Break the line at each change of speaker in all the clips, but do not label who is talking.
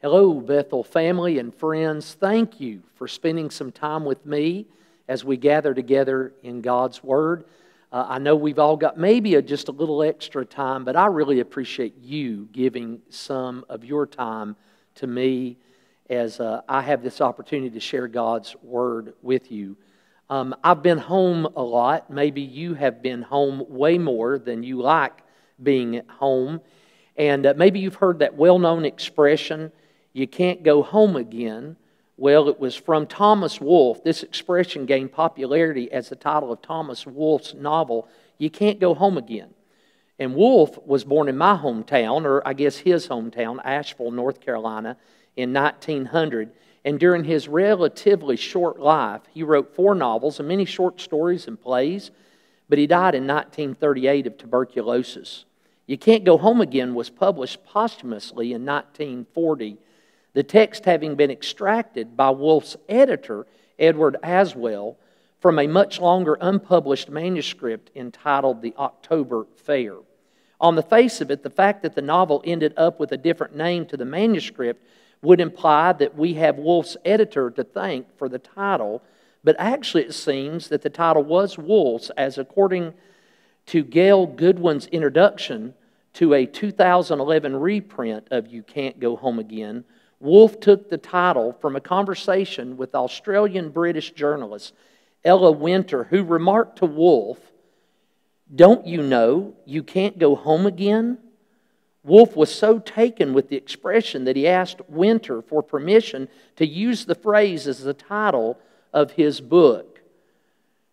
Hello, Bethel family and friends. Thank you for spending some time with me as we gather together in God's Word. Uh, I know we've all got maybe a, just a little extra time, but I really appreciate you giving some of your time to me as uh, I have this opportunity to share God's Word with you. Um, I've been home a lot. Maybe you have been home way more than you like being at home. And uh, maybe you've heard that well known expression you can't go home again. Well, it was from Thomas Wolfe. This expression gained popularity as the title of Thomas Wolfe's novel, You Can't Go Home Again. And Wolfe was born in my hometown, or I guess his hometown, Asheville, North Carolina, in 1900. And during his relatively short life, he wrote four novels and many short stories and plays, but he died in 1938 of tuberculosis. You Can't Go Home Again was published posthumously in 1940 the text having been extracted by Wolfe's editor, Edward Aswell, from a much longer unpublished manuscript entitled The October Fair. On the face of it, the fact that the novel ended up with a different name to the manuscript would imply that we have Wolfe's editor to thank for the title, but actually it seems that the title was Wolfe's, as according to Gail Goodwin's introduction to a 2011 reprint of You Can't Go Home Again, Wolf took the title from a conversation with Australian British journalist Ella Winter, who remarked to Wolf, Don't you know you can't go home again? Wolf was so taken with the expression that he asked Winter for permission to use the phrase as the title of his book.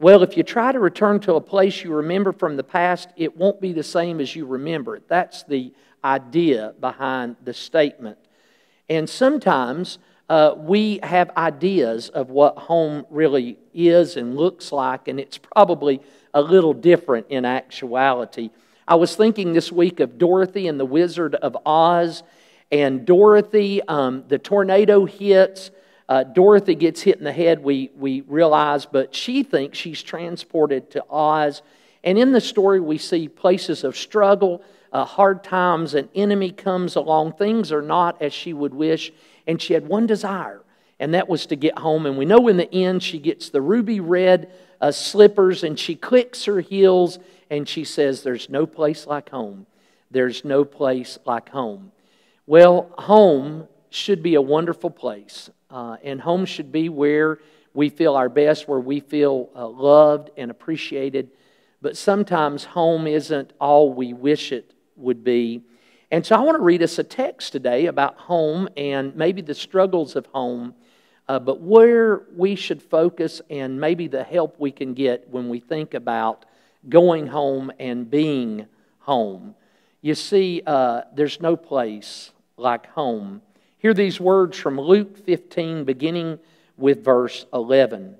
Well, if you try to return to a place you remember from the past, it won't be the same as you remember it. That's the idea behind the statement. And sometimes uh, we have ideas of what home really is and looks like, and it's probably a little different in actuality. I was thinking this week of Dorothy and the Wizard of Oz, and Dorothy, um, the tornado hits. Uh, Dorothy gets hit in the head, we, we realize, but she thinks she's transported to Oz. And in the story, we see places of struggle, uh, hard times, an enemy comes along. Things are not as she would wish. And she had one desire, and that was to get home. And we know in the end, she gets the ruby red uh, slippers and she clicks her heels and she says, There's no place like home. There's no place like home. Well, home should be a wonderful place, uh, and home should be where we feel our best, where we feel uh, loved and appreciated. But sometimes home isn't all we wish it would be. And so I want to read us a text today about home and maybe the struggles of home, uh, but where we should focus and maybe the help we can get when we think about going home and being home. You see, uh, there's no place like home. Hear these words from Luke 15, beginning with verse 11.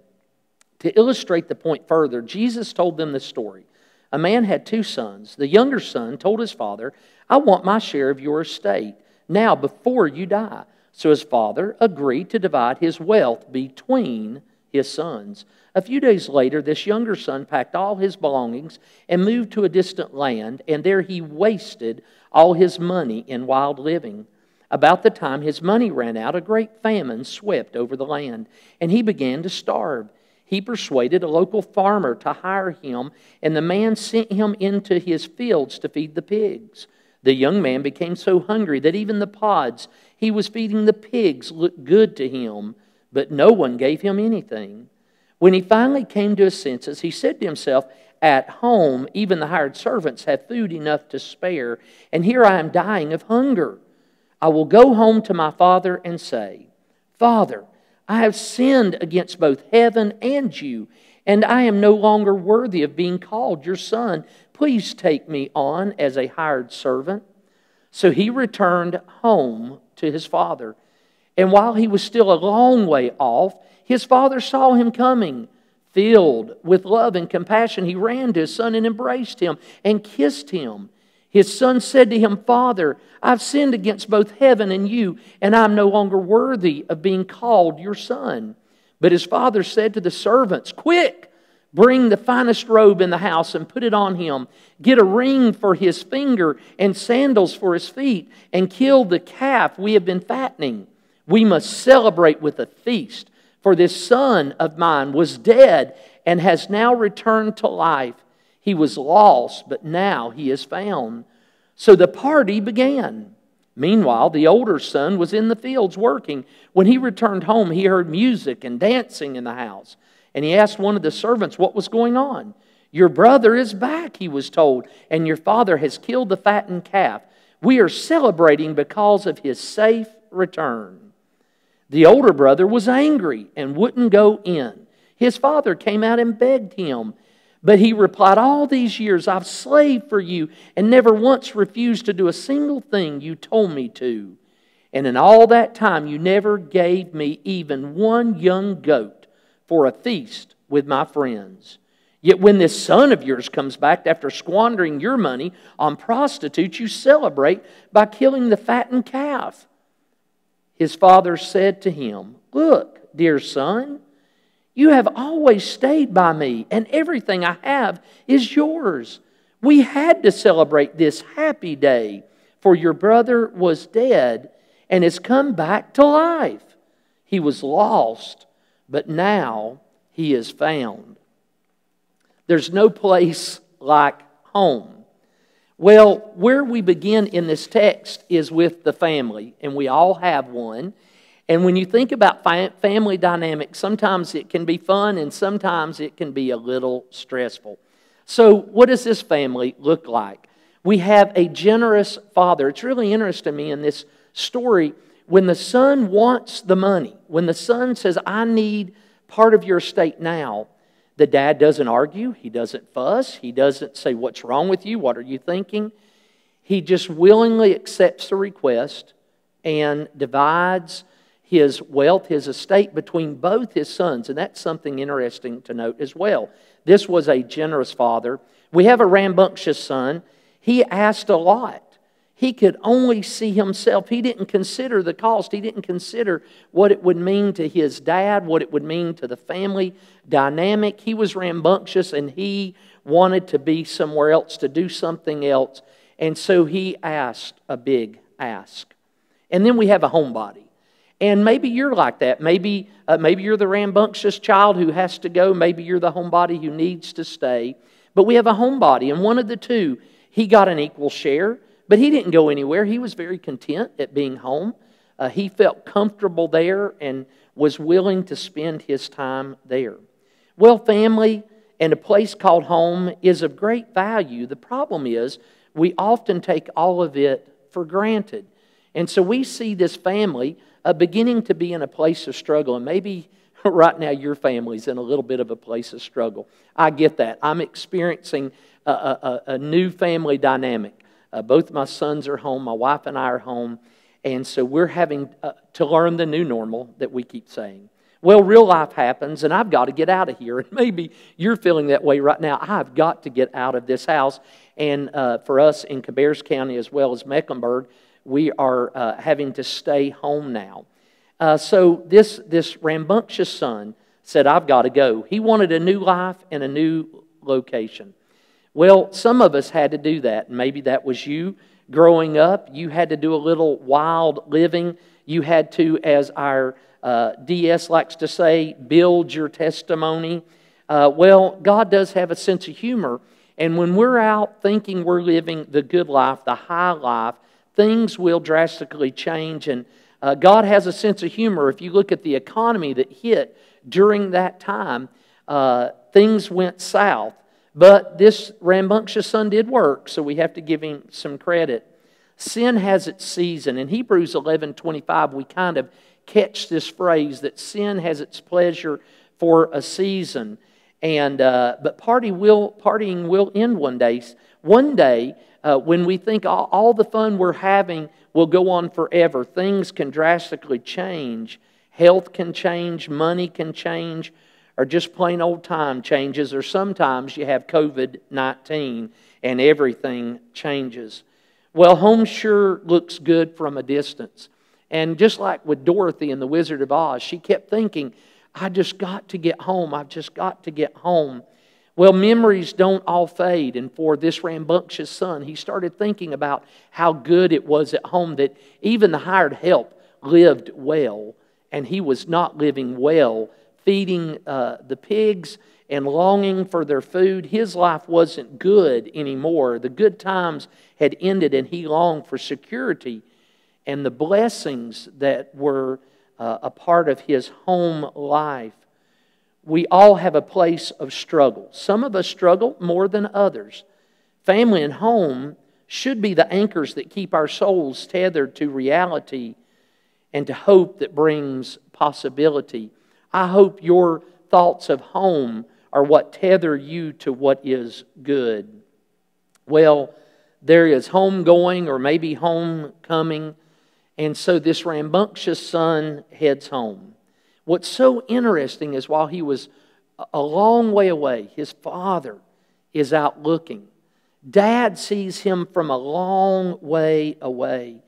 To illustrate the point further, Jesus told them this story. A man had two sons. The younger son told his father, I want my share of your estate now before you die. So his father agreed to divide his wealth between his sons. A few days later, this younger son packed all his belongings and moved to a distant land, and there he wasted all his money in wild living. About the time his money ran out, a great famine swept over the land, and he began to starve he persuaded a local farmer to hire him, and the man sent him into his fields to feed the pigs. The young man became so hungry that even the pods he was feeding the pigs looked good to him, but no one gave him anything. When he finally came to his senses, he said to himself, At home, even the hired servants have food enough to spare, and here I am dying of hunger. I will go home to my father and say, Father, I have sinned against both heaven and you, and I am no longer worthy of being called your son. Please take me on as a hired servant. So he returned home to his father. And while he was still a long way off, his father saw him coming. Filled with love and compassion, he ran to his son and embraced him and kissed him. His son said to him, Father, I've sinned against both heaven and you, and I'm no longer worthy of being called your son. But his father said to the servants, Quick! Bring the finest robe in the house and put it on him. Get a ring for his finger and sandals for his feet, and kill the calf we have been fattening. We must celebrate with a feast, for this son of mine was dead and has now returned to life. He was lost, but now he is found. So the party began. Meanwhile, the older son was in the fields working. When he returned home, he heard music and dancing in the house. And he asked one of the servants what was going on. Your brother is back, he was told, and your father has killed the fattened calf. We are celebrating because of his safe return. The older brother was angry and wouldn't go in. His father came out and begged him. But he replied, All these years I've slaved for you and never once refused to do a single thing you told me to. And in all that time, you never gave me even one young goat for a feast with my friends. Yet when this son of yours comes back after squandering your money on prostitutes, you celebrate by killing the fattened calf. His father said to him, Look, dear son, you have always stayed by me, and everything I have is yours. We had to celebrate this happy day, for your brother was dead and has come back to life. He was lost, but now he is found. There's no place like home. Well, where we begin in this text is with the family, and we all have one. And when you think about family dynamics, sometimes it can be fun and sometimes it can be a little stressful. So, what does this family look like? We have a generous father. It's really interesting to me in this story when the son wants the money, when the son says, I need part of your estate now, the dad doesn't argue, he doesn't fuss, he doesn't say, What's wrong with you? What are you thinking? He just willingly accepts the request and divides his wealth, his estate, between both his sons. And that's something interesting to note as well. This was a generous father. We have a rambunctious son. He asked a lot. He could only see himself. He didn't consider the cost. He didn't consider what it would mean to his dad, what it would mean to the family dynamic. He was rambunctious and he wanted to be somewhere else, to do something else. And so he asked a big ask. And then we have a homebody. And maybe you're like that. Maybe, uh, maybe you're the rambunctious child who has to go. Maybe you're the homebody who needs to stay. But we have a homebody, and one of the two, he got an equal share, but he didn't go anywhere. He was very content at being home. Uh, he felt comfortable there and was willing to spend his time there. Well, family and a place called home is of great value. The problem is we often take all of it for granted. And so we see this family uh, beginning to be in a place of struggle. And maybe right now your family's in a little bit of a place of struggle. I get that. I'm experiencing a, a, a new family dynamic. Uh, both my sons are home, my wife and I are home. And so we're having uh, to learn the new normal that we keep saying. Well, real life happens, and I've got to get out of here. And maybe you're feeling that way right now. I've got to get out of this house. And uh, for us in Cabarrus County as well as Mecklenburg, we are uh, having to stay home now. Uh, so this, this rambunctious son said, I've got to go. He wanted a new life and a new location. Well, some of us had to do that. Maybe that was you growing up. You had to do a little wild living. You had to, as our uh, DS likes to say, build your testimony. Uh, well, God does have a sense of humor. And when we're out thinking we're living the good life, the high life, things will drastically change. And uh, God has a sense of humor. If you look at the economy that hit during that time, uh, things went south. But this rambunctious son did work, so we have to give him some credit. Sin has its season. In Hebrews 11 25, we kind of catch this phrase that sin has its pleasure for a season. And, uh, but party will, partying will end one day. One day, uh, when we think all, all the fun we're having will go on forever, things can drastically change. Health can change, money can change, or just plain old time changes, or sometimes you have COVID 19 and everything changes. Well, home sure looks good from a distance. And just like with Dorothy in The Wizard of Oz, she kept thinking, I just got to get home. I've just got to get home. Well, memories don't all fade. And for this rambunctious son, he started thinking about how good it was at home that even the hired help lived well, and he was not living well, feeding uh, the pigs and longing for their food. His life wasn't good anymore. The good times had ended, and he longed for security and the blessings that were uh, a part of his home life we all have a place of struggle. Some of us struggle more than others. Family and home should be the anchors that keep our souls tethered to reality and to hope that brings possibility. I hope your thoughts of home are what tether you to what is good. Well, there is home going, or maybe home coming, and so this rambunctious son heads home. What's so interesting is while he was a long way away, his father is out looking. Dad sees him from a long way away.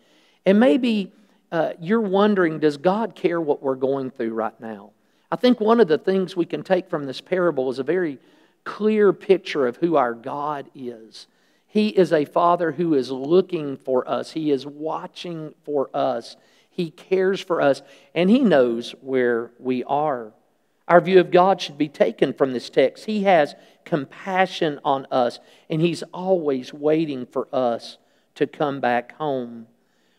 And maybe uh, you're wondering does God care what we're going through right now? I think one of the things we can take from this parable is a very clear picture of who our God is. He is a father who is looking for us, he is watching for us. He cares for us, and He knows where we are. Our view of God should be taken from this text. He has compassion on us, and He's always waiting for us to come back home.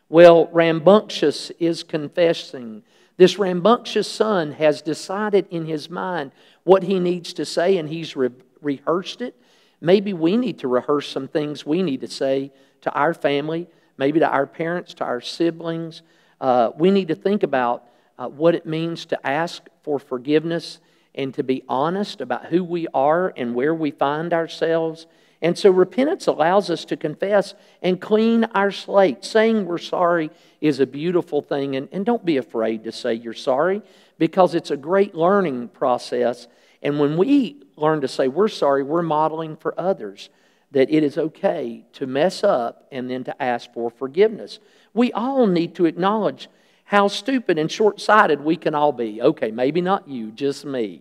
Well, rambunctious is confessing. This rambunctious son has decided in his mind what he needs to say, and he's re- rehearsed it. Maybe we need to rehearse some things we need to say to our family, maybe to our parents, to our siblings, uh, we need to think about uh, what it means to ask for forgiveness and to be honest about who we are and where we find ourselves. And so repentance allows us to confess and clean our slate. Saying we're sorry is a beautiful thing, and, and don't be afraid to say you're sorry because it's a great learning process. And when we learn to say we're sorry, we're modeling for others that it is okay to mess up and then to ask for forgiveness. We all need to acknowledge how stupid and short sighted we can all be. Okay, maybe not you, just me.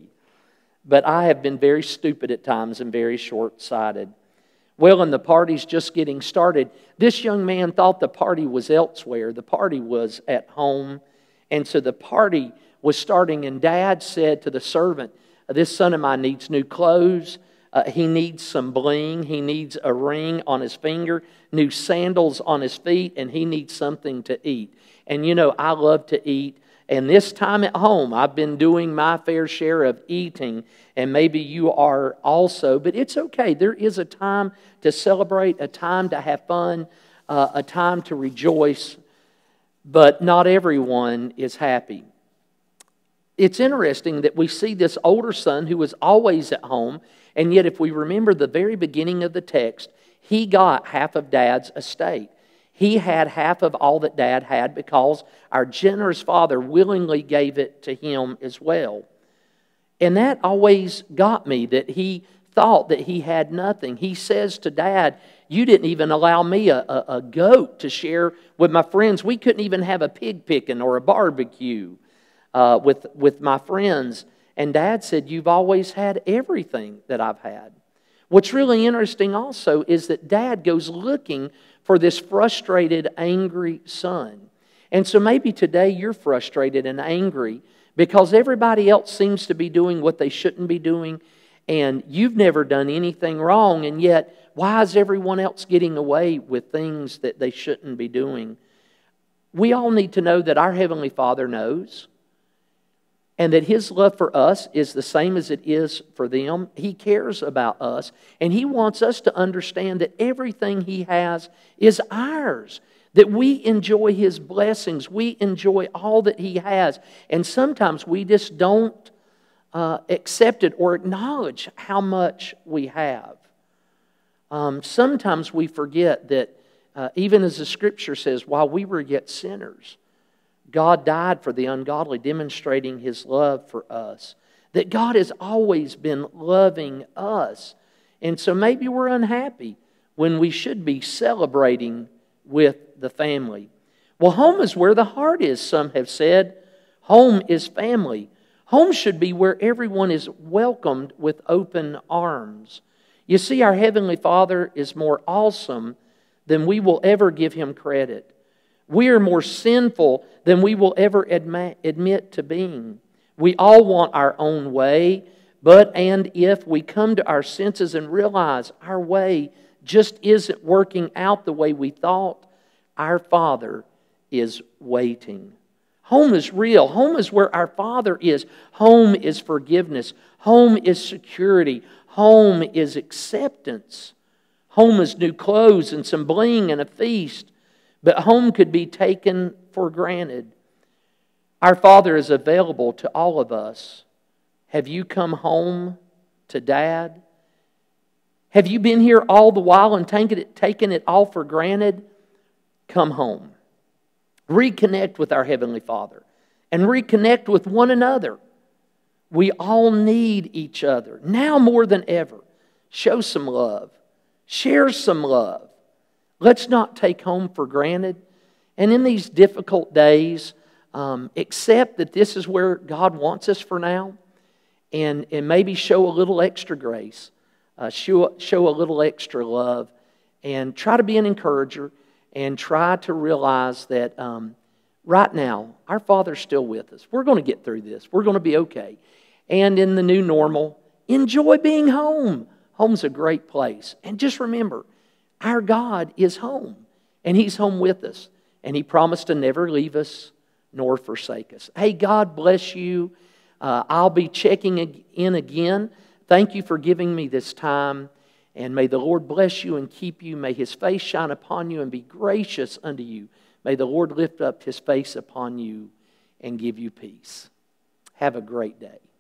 But I have been very stupid at times and very short sighted. Well, and the party's just getting started. This young man thought the party was elsewhere, the party was at home. And so the party was starting, and dad said to the servant, This son of mine needs new clothes. Uh, he needs some bling. He needs a ring on his finger, new sandals on his feet, and he needs something to eat. And you know, I love to eat. And this time at home, I've been doing my fair share of eating, and maybe you are also, but it's okay. There is a time to celebrate, a time to have fun, uh, a time to rejoice, but not everyone is happy. It's interesting that we see this older son who was always at home and yet, if we remember the very beginning of the text, he got half of dad's estate. He had half of all that dad had because our generous father willingly gave it to him as well. And that always got me that he thought that he had nothing. He says to dad, You didn't even allow me a, a, a, goat to share with my friends. We couldn't even have a pig picking or a barbecue uh, with, with my friends. And dad said, You've always had everything that I've had. What's really interesting also is that dad goes looking for this frustrated, angry son. And so maybe today you're frustrated and angry because everybody else seems to be doing what they shouldn't be doing, and you've never done anything wrong, and yet why is everyone else getting away with things that they shouldn't be doing? We all need to know that our Heavenly Father knows and that his love for us is the same as it is for them. He cares about us, and he wants us to understand that everything he has is ours, that we enjoy his blessings, we enjoy all that he has, and sometimes we just don't uh, accept it or acknowledge how much we have. Um, sometimes we forget that, uh, even as the scripture says, while we were yet sinners, God died for the ungodly, demonstrating his love for us. That God has always been loving us. And so maybe we're unhappy when we should be celebrating with the family. Well, home is where the heart is, some have said. Home is family. Home should be where everyone is welcomed with open arms. You see, our Heavenly Father is more awesome than we will ever give him credit. We are more sinful than we will ever admit to being. We all want our own way, but and if we come to our senses and realize our way just isn't working out the way we thought, our Father is waiting. Home is real. Home is where our Father is. Home is forgiveness. Home is security. Home is acceptance. Home is new clothes and some bling and a feast. But home could be taken for granted. Our Father is available to all of us. Have you come home to Dad? Have you been here all the while and taken it, taken it all for granted? Come home. Reconnect with our Heavenly Father and reconnect with one another. We all need each other now more than ever. Show some love, share some love. Let's not take home for granted. And in these difficult days, um, accept that this is where God wants us for now and, and maybe show a little extra grace, uh, show, show a little extra love, and try to be an encourager and try to realize that um, right now, our Father's still with us. We're going to get through this, we're going to be okay. And in the new normal, enjoy being home. Home's a great place. And just remember, our God is home, and He's home with us, and He promised to never leave us nor forsake us. Hey, God bless you. Uh, I'll be checking in again. Thank you for giving me this time. And may the Lord bless you and keep you. May his face shine upon you and be gracious unto you. May the Lord lift up his face upon you and give you peace. Have a great day.